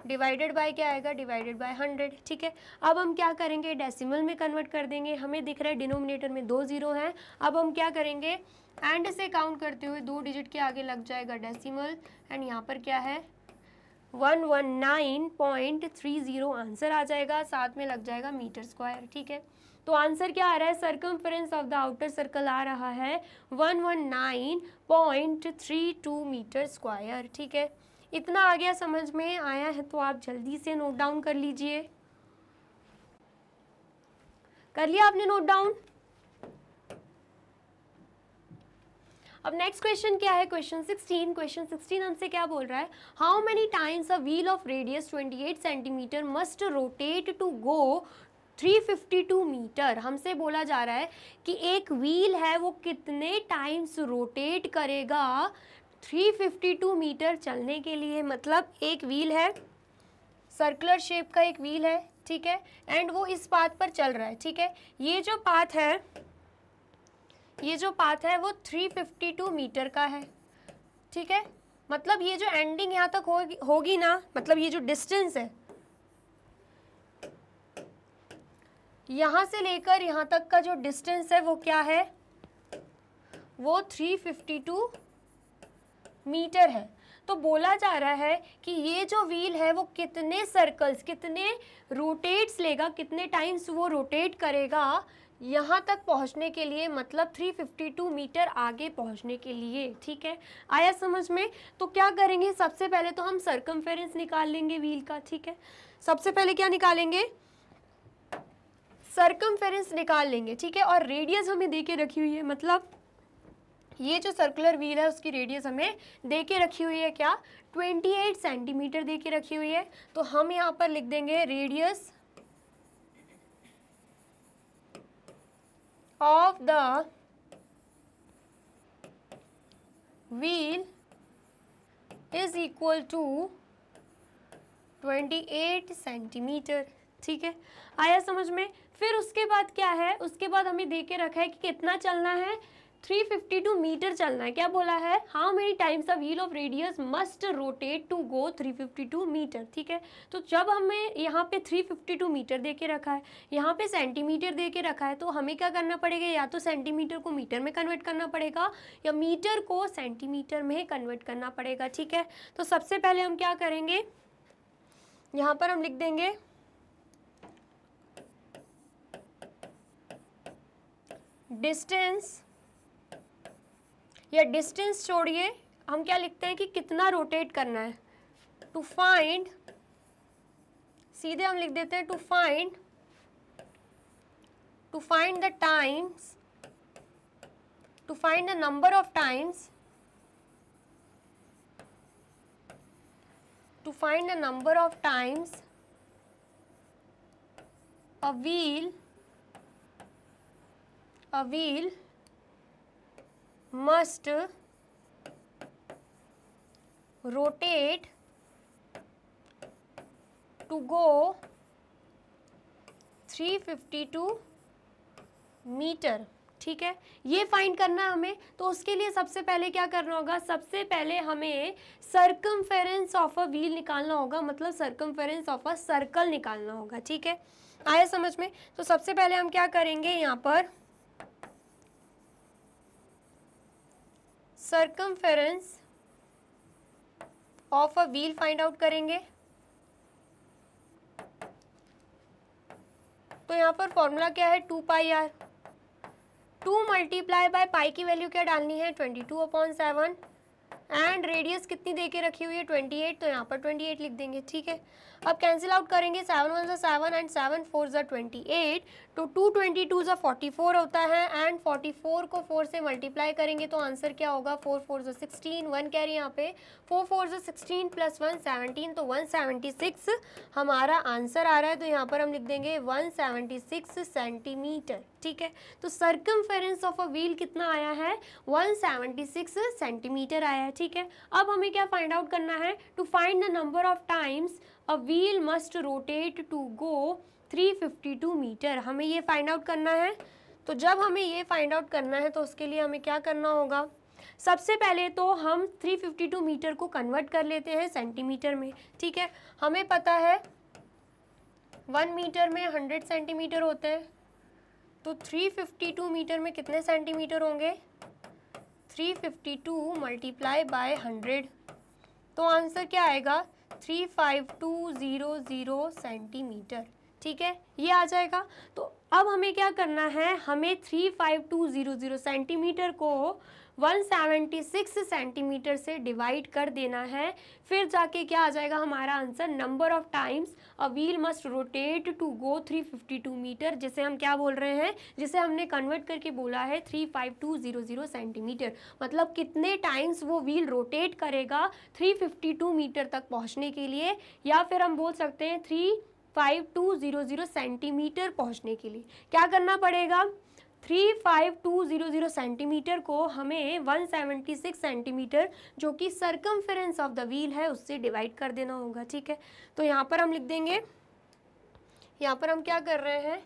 divided by क्या आएगा डिवाइडेड बाय हंड्रेड ठीक है अब हम क्या करेंगे डेसिमल में कन्वर्ट कर देंगे हमें दिख रहा है डिनोमिनेटर में दो जीरो हैं अब हम क्या करेंगे एंड से काउंट करते हुए दो डिजिट के आगे लग जाएगा डेसिमल एंड यहाँ पर क्या है one one nine point three zero answer आ जाएगा साथ में लग जाएगा मीटर स्क्वायर ठीक है तो आंसर क्या आ रहा है circum of the outer circle आ रहा है one one nine point three two metre square ठीक है इतना आ गया समझ में आया है तो आप जल्दी से नोट डाउन कर लीजिए कर लिया आपने नोट डाउन अब नेक्स्ट क्वेश्चन क्या है क्वेश्चन 16 क्वेश्चन 16 हमसे क्या बोल रहा है how many times a wheel of radius 28 centimetre must rotate to go 352 metre हमसे बोला जा रहा है कि एक व्हील है वो कितने टाइम्स रोटेट करेगा 352 मीटर चलने के लिए मतलब एक व्हील है सर्कुलर शेप का एक व्हील है ठीक है एंड वो इस पाथ पर चल रहा है ठीक है ये जो पाथ है ये जो पाथ है वो 352 मीटर का है ठीक है मतलब ये जो एंडिंग यहाँ तक होगी होगी ना मतलब ये जो डिस्टेंस है यहाँ से लेकर यहाँ तक का जो डिस्टेंस है वो क्या है वो 352 मीटर है तो बोला जा रहा है कि ये जो व्हील है वो कितने सर्कल्स कितने रोटेट्स लेगा कितने टाइम्स वो रोटेट करेगा यहाँ तक पहुँचने के लिए मतलब 352 मीटर आगे पहुँचने के लिए ठीक है आया समझ में तो क्या करेंगे सबसे पहले तो हम सर्कमफेरेंस निकाल लेंगे व्हील का ठीक है सबसे पहले क्या निकालेंगे सर्कमफेरेंस निकाल लेंगे ठीक है और रेडियस हमें दे के रखी हुई है मतलब ये जो सर्कुलर व्हील है उसकी रेडियस हमें दे के रखी हुई है क्या 28 सेंटीमीटर दे के रखी हुई है तो हम यहाँ पर लिख देंगे radius of the wheel is equal to 28 centimetre ठीक है आया समझ में फिर उसके बाद क्या है उसके बाद हमें दे के रखा है कि कितना चलना है 352 मीटर चलना है क्या बोला है how many times the wheel of radius must rotate to go 352 metre ठीक है तो जब हमें यहाँ पे 352 मीटर दे के रखा है यहाँ पे सेंटीमीटर दे के रखा है तो हमें क्या करना पड़ेगा या तो सेंटीमीटर को मीटर में कन्वर्ट करना पड़ेगा या मीटर को सेंटीमीटर में कन्वर्ट करना पड़ेगा ठीक है तो सबसे पहले हम क्या करेंगे यहाँ पर हम लिख देंगे डिस्टेंस या डिस्टेंस छोड़िए हम क्या लिखते हैं कि कितना रोटेट करना है टू फाइंड सीधे हम लिख देते हैं to find to find the times to find the number of times to find the number of times a wheel a wheel must rotate to go 352 metre ठीक है ये फाइंड करना है हमें तो उसके लिए सबसे पहले क्या करना होगा सबसे पहले हमें सर्कमफेरेंस ऑफ अ व्हील निकालना होगा मतलब सर्कमफेरेंस ऑफ अ सर्कल निकालना होगा ठीक है आया समझ में तो सबसे पहले हम क्या करेंगे यहाँ पर circumference of a wheel find out करेंगे तो यहाँ पर फॉर्मूला क्या है two pi r two multiply by pi की वैल्यू क्या डालनी है twenty two upon seven and radius कितनी देके रखी हुई है ट्वेंटी एट तो यहाँ पर ट्वेंटी एट लिख देंगे ठीक है अब कैंसिल आउट करेंगे seven one seven and seven four ज़ा ट्वेंटी एट तो टू ट्वेंटी टू ज़ा फोर्टी फोर होता है एंड फोर्टी फोर को फोर से मल्टीप्लाई करेंगे तो आंसर क्या होगा फोर फोर ज़ा सिक्सटीन वन है यहाँ पे फोर फोर ज़ा सिक्सटीन प्लस वन सेवनटीन तो वन सेवेंटी सिक्स हमारा आंसर आ रहा है तो यहाँ पर हम लिख देंगे वन सेवेंटी सिक्स सेंटीमीटर ठीक है तो सर्कम ऑफ अ व्हील कितना आया है 176 सेंटीमीटर आया है ठीक है अब हमें क्या फाइंड आउट करना है to find the number of times a wheel must rotate to go 352 metre हमें ये फाइंड आउट करना है तो जब हमें ये फाइंड आउट करना है तो उसके लिए हमें क्या करना होगा सबसे पहले तो हम 352 मीटर को कन्वर्ट कर लेते हैं सेंटीमीटर में ठीक है हमें पता है वन मीटर में हंड्रेड सेंटीमीटर होते हैं तो 352 मीटर में कितने सेंटीमीटर होंगे 352 मल्टीप्लाई बाय हंड्रेड तो आंसर क्या आएगा three five two zero zero centimetre ठीक है ये आ जाएगा तो अब हमें क्या करना है हमें three five two zero zero centimetre को 176 सेंटीमीटर से डिवाइड कर देना है फिर जाके क्या आ जाएगा हमारा answer number of times a wheel must rotate to go 352 metre जिसे हम क्या बोल रहे हैं जिसे हमने कन्वर्ट करके बोला है 35200 सेंटीमीटर मतलब कितने टाइम्स वो व्हील रोटेट करेगा 352 मीटर तक पहुंचने के लिए या फिर हम बोल सकते हैं three five two zero zero centimetre पहुँचने के लिए क्या करना पड़ेगा 35200 सेंटीमीटर को हमें 176 सेंटीमीटर जो कि फेरेंस ऑफ द व्हील है उससे डिवाइड कर देना होगा ठीक है तो यहाँ पर हम लिख देंगे यहाँ पर हम क्या कर रहे हैं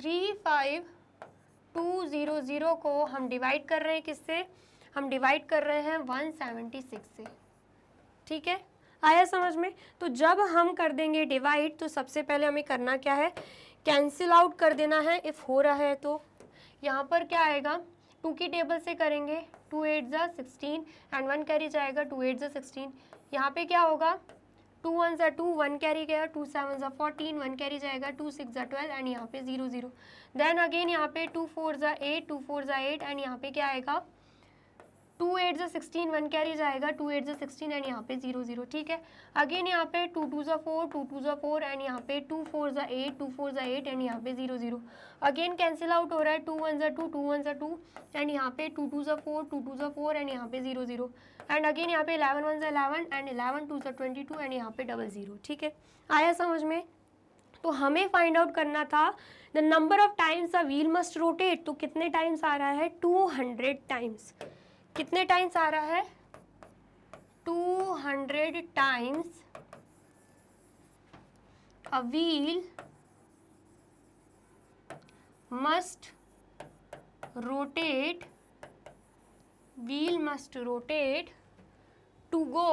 three five two zero zero को हम डिवाइड कर रहे हैं किससे हम डिवाइड कर रहे हैं वन सेवेंटी सिक्स से ठीक है आया समझ में तो जब हम कर देंगे डिवाइड तो सबसे पहले हमें करना क्या है कैंसिल आउट कर देना है इफ़ हो रहा है तो यहाँ पर क्या आएगा टू की टेबल से करेंगे टू एट ज़ा सिक्सटीन एंड वन कैरी जाएगा टू एट ज़ा सिक्सटीन यहाँ पे क्या होगा टू वन ज़ा टू वन कैरी गया टू सेवन ज़ा फोर्टीन वन कैरी जाएगा टू सिक्स ज़ा ट्वेल्व एंड यहाँ पे ज़ीरो ज़ीरो देन अगेन यहाँ पे टू फोर ज़ा एट टू फोर ज़ा एट एंड यहाँ पे क्या आएगा टू एट जो सिक्सटीन वन कैरी जाएगा टू एट जो सिक्सटीन एंड यहाँ पे जीरो जीरो ठीक है अगेन यहाँ पे टू टू ज़ा फोर टू टू ज़ा फोर एंड यहाँ पे टू फोर ज़ा एट टू फोर ज़ा एट एंड यहाँ पे zero zero again cancel out हो रहा है टू वन ज़ा टू टू वन जो टू एंड यहाँ पे टू टू ज़ा फोर टू टू ज़ा फोर एंड यहाँ पे जीरो जीरो एंड अगेन यहाँ पे इलेवन वन जो इलेवन एंड इलेवन टू जो ट्वेंटी टू एंड यहाँ पे डबल ज़ीरो ठीक है आया समझ में तो हमें फाइंड आउट करना था the number of times a wheel must rotate तो कितने टाइम्स आ रहा है टू हंड्रेड टाइम्स कितने टाइम्स आ रहा है 200 times a wheel must rotate wheel must rotate to go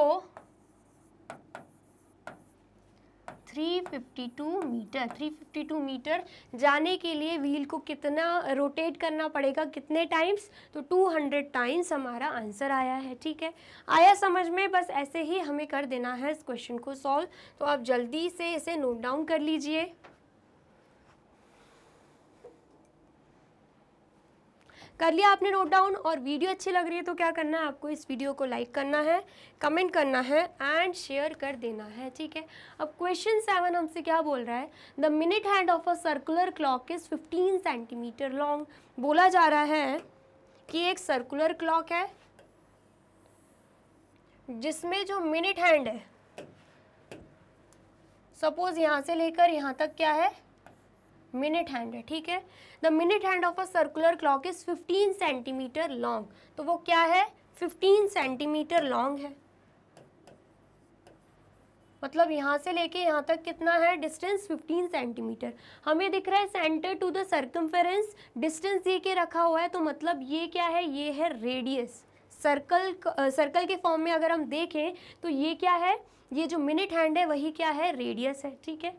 352 metre 352 metre जाने के लिए व्हील को कितना रोटेट करना पड़ेगा कितने टाइम्स तो 200 टाइम्स हमारा आंसर आया है ठीक है आया समझ में बस ऐसे ही हमें कर देना है इस क्वेश्चन को सॉल्व तो आप जल्दी से इसे नोट डाउन कर लीजिए कर लिया आपने नोट डाउन और वीडियो अच्छी लग रही है तो क्या करना है आपको इस वीडियो को लाइक करना है कमेंट करना है एंड शेयर कर देना है ठीक है अब क्वेश्चन सेवन हमसे क्या बोल रहा है the minute hand of a circular clock is fifteen centimetre long बोला जा रहा है कि एक सर्कुलर क्लॉक है जिसमें जो मिनट हैंड है सपोज यहाँ से लेकर यहाँ तक क्या है मिनट हैंड है ठीक है the minute hand of a circular clock is 15 centimetre long तो वो क्या है 15 सेंटीमीटर लॉन्ग है मतलब यहाँ से लेके यहाँ तक कितना है डिस्टेंस 15 सेंटीमीटर हमें दिख रहा है centre to the circumference distance दे के रखा हुआ है तो मतलब ये क्या है ये है रेडियस सर्कल सर्कल के फॉर्म में अगर हम देखें तो ये क्या है ये जो मिनट हैंड है वही क्या है रेडियस है ठीक है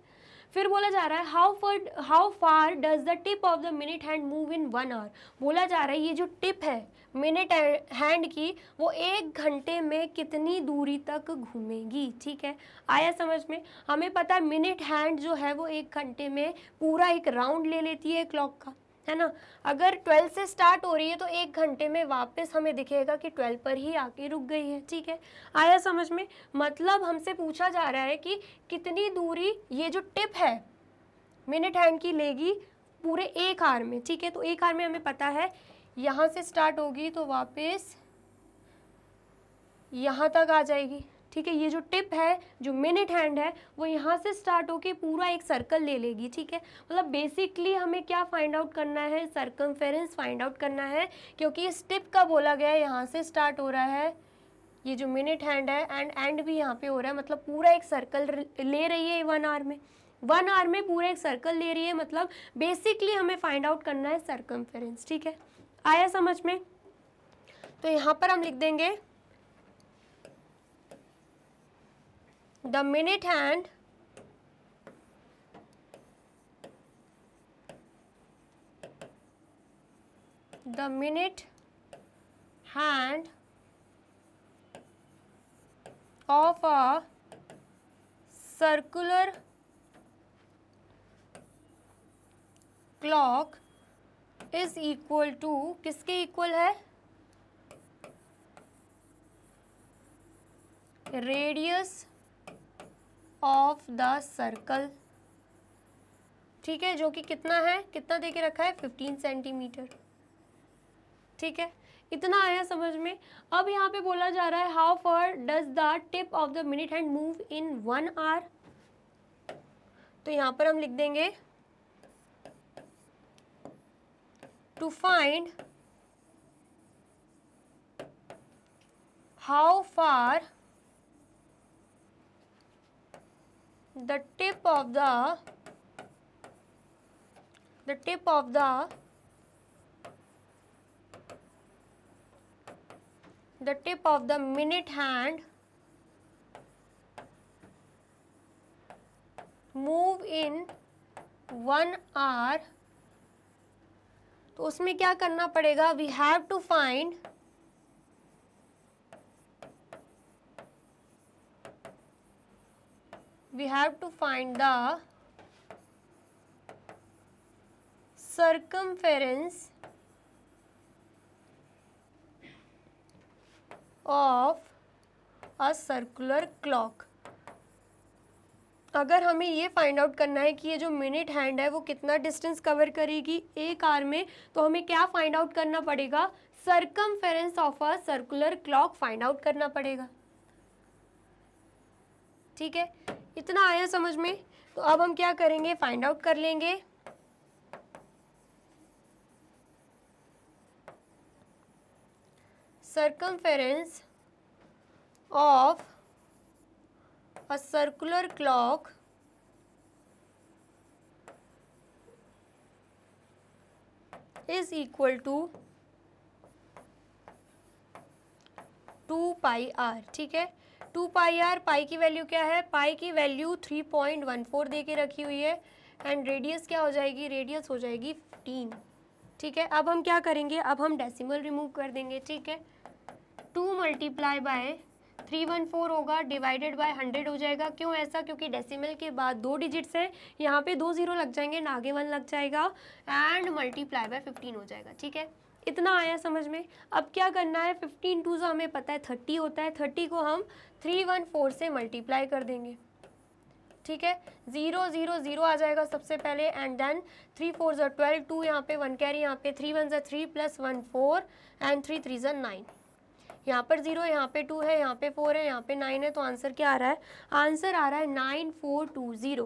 फिर बोला जा रहा है how far how far does the tip of the minute hand move in one hour बोला जा रहा है ये जो टिप है मिनट हैंड की वो एक घंटे में कितनी दूरी तक घूमेगी ठीक है आया समझ में हमें पता है मिनट हैंड जो है वो एक घंटे में पूरा एक राउंड ले लेती है क्लॉक का है ना अगर ट्वेल्थ से स्टार्ट हो रही है तो एक घंटे में वापस हमें दिखेगा कि ट्वेल्थ पर ही आके रुक गई है ठीक है आया समझ में मतलब हमसे पूछा जा रहा है कि कितनी दूरी ये जो टिप है मिनट हैंड की लेगी पूरे एक आर में ठीक है तो एक आर में हमें पता है यहाँ से स्टार्ट होगी तो वापस यहाँ तक आ जाएगी ठीक है ये जो टिप है जो मिनट हैंड है वो यहाँ से स्टार्ट होके पूरा एक सर्कल ले लेगी ठीक है मतलब बेसिकली हमें क्या फाइंड आउट करना है सर्कम फाइंड आउट करना है क्योंकि इस टिप का बोला गया है यहाँ से स्टार्ट हो रहा है ये जो मिनट हैंड है एंड एंड भी यहाँ पे हो रहा है मतलब पूरा एक सर्कल ले रही है वन आर में वन आर में पूरा एक सर्कल ले रही है मतलब बेसिकली हमें फाइंड आउट करना है सर्कम ठीक है आया समझ में तो यहाँ पर हम लिख देंगे the minute hand the minute hand of a circular clock is equal to किसके equal है radius ऑफ द सर्कल ठीक है जो कि कितना है कितना दे के रखा है फिफ्टीन सेंटीमीटर ठीक है इतना आया समझ में अब यहाँ पे बोला जा रहा है how far does the tip of the minute hand move in one hour तो यहाँ पर हम लिख देंगे to find how far the tip of the the tip of the the tip of the minute hand move in one hour तो उसमें क्या करना पड़ेगा we have to find we have to find the circumference of a circular clock अगर हमें ये find out करना है कि ये जो मिनट हैंड है वो कितना डिस्टेंस कवर करेगी एक आर में तो हमें क्या फाइंड आउट करना पड़ेगा circumference of a circular clock find out करना पड़ेगा ठीक है इतना आया समझ में तो अब हम क्या करेंगे फाइंड आउट कर लेंगे circumference of a circular clock is equal to two pi r ठीक है टू पाई आर पाई की वैल्यू क्या है पाई की value three point one four दे के रखी हुई है एंड रेडियस क्या हो जाएगी रेडियस हो जाएगी फिफ्टीन ठीक है अब हम क्या करेंगे अब हम डेसिमल रिमूव कर देंगे ठीक है two multiply by three one four होगा डिवाइडेड बाय हंड्रेड हो जाएगा क्यों ऐसा क्योंकि डेसिमल के बाद दो डिजिट्स हैं यहाँ पे दो जीरो लग जाएंगे नागे वन लग जाएगा एंड मल्टीप्लाई बाय फिफ्टीन हो जाएगा ठीक है इतना आया समझ में अब क्या करना है फिफ्टीन टू जो हमें पता है थर्टी होता है थर्टी को हम थ्री वन फोर से मल्टीप्लाई कर देंगे ठीक है ज़ीरो ज़ीरो ज़ीरो आ जाएगा सबसे पहले एंड देन थ्री फोर जो ट्वेल्व टू यहाँ पे वन कैरी यहाँ पे थ्री वन जो three plus one four and three three ज़ा नाइन यहाँ पर ज़ीरो यहाँ पे टू है यहाँ पे फोर है यहाँ पे नाइन है तो आंसर क्या आ रहा है आंसर आ रहा है नाइन फोर टू ज़ीरो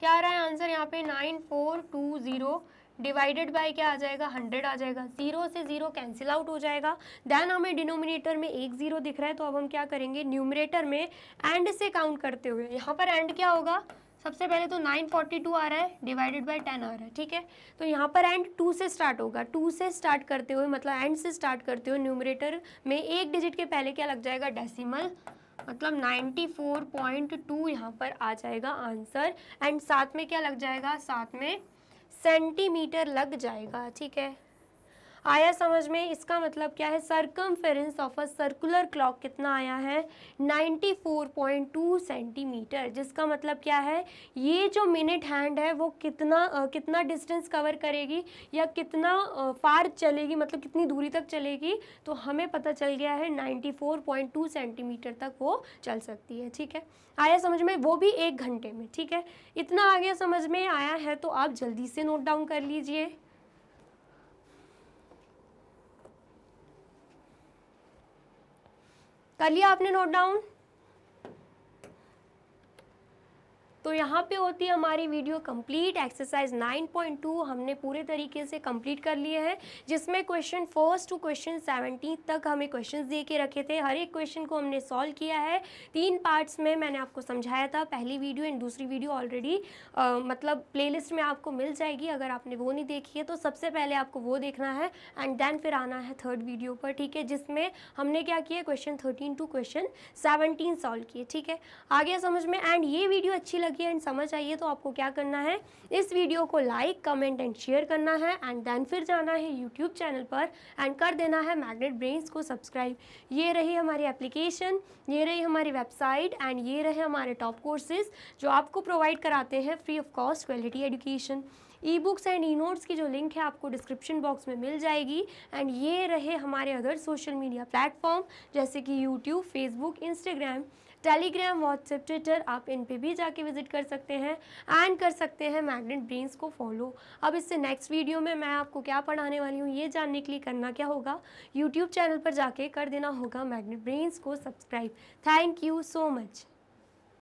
क्या आ रहा है आंसर यहाँ पे nine four two zero divided by क्या आ जाएगा हंड्रेड आ जाएगा जीरो से जीरो कैंसिल आउट हो जाएगा देन हमें डिनोमिनेटर में एक जीरो दिख रहा है तो अब हम क्या करेंगे न्यूमरेटर में एंड से काउंट करते हुए यहाँ पर एंड क्या होगा सबसे पहले तो 942 आ रहा है डिवाइडेड बाय 10 आ रहा है ठीक है तो यहाँ पर एंड टू से स्टार्ट होगा टू से स्टार्ट करते हुए मतलब एंड से स्टार्ट करते हुए न्यूमरेटर में एक डिजिट के पहले क्या लग जाएगा डेसिमल मतलब 94.2 यहाँ पर आ जाएगा आंसर एंड साथ में क्या लग जाएगा साथ में सेंटीमीटर लग जाएगा ठीक है आया समझ में इसका मतलब क्या है circumference of a circular clock कितना आया है 94.2 सेंटीमीटर जिसका मतलब क्या है ये जो मिनट हैंड है वो कितना आ, कितना डिस्टेंस कवर करेगी या कितना फार चलेगी मतलब कितनी दूरी तक चलेगी तो हमें पता चल गया है 94.2 सेंटीमीटर तक वो चल सकती है ठीक है आया समझ में वो भी एक घंटे में ठीक है इतना आ गया समझ में आया है तो आप जल्दी से नोट डाउन कर लीजिए कर लिया आपने नोट डाउन तो यहाँ पे होती है हमारी वीडियो कंप्लीट एक्सरसाइज 9.2 हमने पूरे तरीके से कंप्लीट कर लिए हैं जिसमें question first to question seventeen तक हमें क्वेश्चन दे के रखे थे हर एक क्वेश्चन को हमने सॉल्व किया है तीन पार्ट्स में मैंने आपको समझाया था पहली वीडियो एंड दूसरी वीडियो ऑलरेडी मतलब प्ले में आपको मिल जाएगी अगर आपने वो नहीं देखी है तो सबसे पहले आपको वो देखना है एंड देन फिर आना है थर्ड वीडियो पर ठीक है जिसमें हमने क्या किया question thirteen to question seventeen solve किए ठीक है आगे समझ में एंड ये वीडियो अच्छी लगी आती एंड समझ आई है तो आपको क्या करना है इस वीडियो को लाइक कमेंट एंड शेयर करना है एंड देन फिर जाना है यूट्यूब चैनल पर एंड कर देना है मैग्नेट ब्रेन्स को सब्सक्राइब ये रही हमारी एप्लीकेशन ये रही हमारी वेबसाइट एंड ये रहे हमारे टॉप कोर्सेज जो आपको प्रोवाइड कराते हैं free of cost quality education e books and e notes की जो लिंक है आपको डिस्क्रिप्शन बॉक्स में मिल जाएगी एंड ये रहे हमारे अदर सोशल मीडिया प्लेटफॉर्म जैसे कि YouTube Facebook Instagram Telegram WhatsApp Twitter आप इन पे भी जाके विजिट कर सकते हैं एंड कर सकते हैं मैग्नेट ब्रेन्स को फॉलो अब इससे नेक्स्ट वीडियो में मैं आपको क्या पढ़ाने वाली हूँ ये जानने के लिए करना क्या होगा यूट्यूब चैनल पर जाके कर देना होगा मैग्नेट ब्रेन्स को subscribe thank you so much